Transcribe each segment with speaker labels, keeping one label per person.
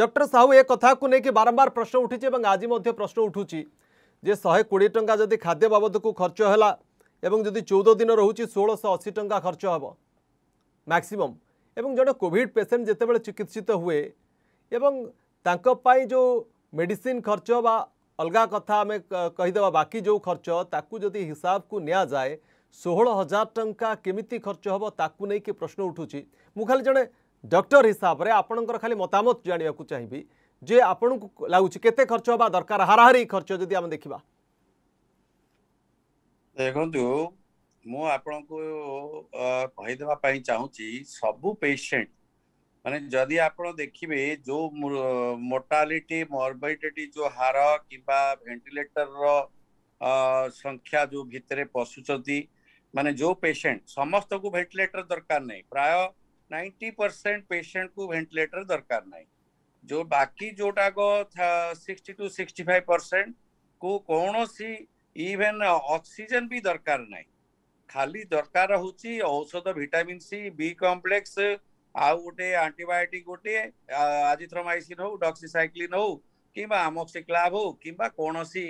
Speaker 1: doctor Sahu এ কথা নেই বারম্বার প্রশ্ন উঠিছে এবং আজ প্রশ্ন উঠুছি যে শহে কোড়ি টঙ্কা যদি খাদ্য বাবদকু খরচ হল এবং যদি চৌদ দিন রয়েছে ষোলশ অশি টঙ্কা খরচ হব ম্যাক্সিমম এবং জনে কোভিড পেসেন্ট যেতবে চিকিৎসিত হুয়ে এবং তাঁপাই যে মেডিসিন খরচ বা অলগা কথা আমি কহিদেবা বাকি যে খরচ তাকে যদি হিসাবকু নিয়া যায় ষোহল হাজার টঙ্কা কেমিতি খরচ হব তাকে নেই প্রশ্ন উঠুছি মু খালি জনে डक्टर हिसाब से आपणकर खाली मतामत जानवाक चाहिए जे आपण लगुच के खर्च हवा दरकार हाराहारी खर्च जी देखा
Speaker 2: देखो मुझे चाहिए सब पेसेंट मान जदि आप देखिए जो मोर्टालीटी मर्बिडिटी जो हार कि भेन्टिलेटर रख्या जो भितर पशुच्च मान जो पेसेंट समस्त को भेन्टिलेटर दरकार नहीं प्राय नाइंटी परसेंट पेसेंट को भेन्टिलेटर दरकार ना जो बाकी जोटाक sixty two sixty five percent को कौन सी इवेन अक्सीजेन भी दरकार ना खाली दरकार हूँ औषध भिटामिन सी बी कम्प्लेक्स आउ गोटे आंटीबायोटिक गोटे आजिथ्रोमाइसिन हो डक्सीसाइक्लीन हो कि आमोक्सिक्लाभ हो कि कौन सी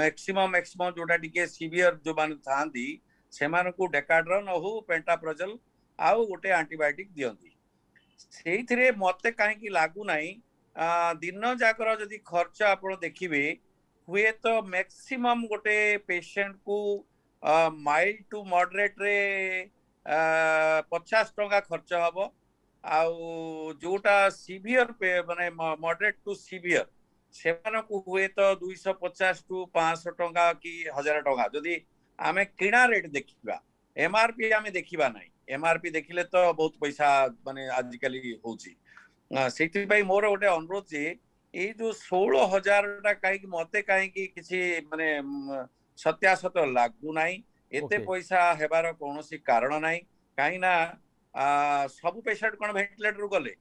Speaker 2: मैक्सिमम मैक्सिमम जोटा टी सीयर जो मैंने था डेकाड्रन हो पेटाप्रजल ଆଉ ଗୋଟେ ଆଣ୍ଟିବାୟୋଟିକ୍ ଦିଅନ୍ତି ସେଇଥିରେ ମୋତେ କାହିଁକି ଲାଗୁନାହିଁ ଦିନ ଯାକର ଯଦି ଖର୍ଚ୍ଚ ଆପଣ ଦେଖିବେ ହୁଏତ ମ୍ୟାକ୍ସିମମ୍ ଗୋଟେ ପେସେଣ୍ଟକୁ ମାଇଲ୍ଡ ଟୁ ମଡରେଟ୍ରେ ପଚାଶ ଟଙ୍କା ଖର୍ଚ୍ଚ ହେବ ଆଉ ଯେଉଁଟା ସିଭିୟର ମାନେ ମଡରେଟ୍ ଟୁ ସିଭିୟର ସେମାନଙ୍କୁ ହୁଏତ ଦୁଇଶହ ପଚାଶ ଟୁ ପାଞ୍ଚଶହ ଟଙ୍କା କି ହଜାର ଟଙ୍କା ଯଦି ଆମେ କିଣା ରେଟ୍ ଦେଖିବା ଏମ୍ଆର୍ପି ଆମେ ଦେଖିବା ନାହିଁ ଏମଆରପି ଦେଖିଲେ ତ ବହୁତ ପଇସା ମାନେ ଆଜିକାଲି ହଉଛି ସେଥିପାଇଁ ମୋର ଗୋଟେ ଅନୁରୋଧ ଯେ ଏଇ ଯୋଉ ଷୋହଳ ହଜାରଟା କାହିଁକି ମତେ କାହିଁକି କିଛି ମାନେ ସତ୍ୟାସତ ଲାଗୁନାହିଁ ଏତେ ପଇସା ହେବାର କୌଣସି କାରଣ ନାହିଁ କାହିଁକିନା ସବୁ ପେସେଣ୍ଟ କଣ ଭେଣ୍ଟିଲେଟରରୁ ଗଲେ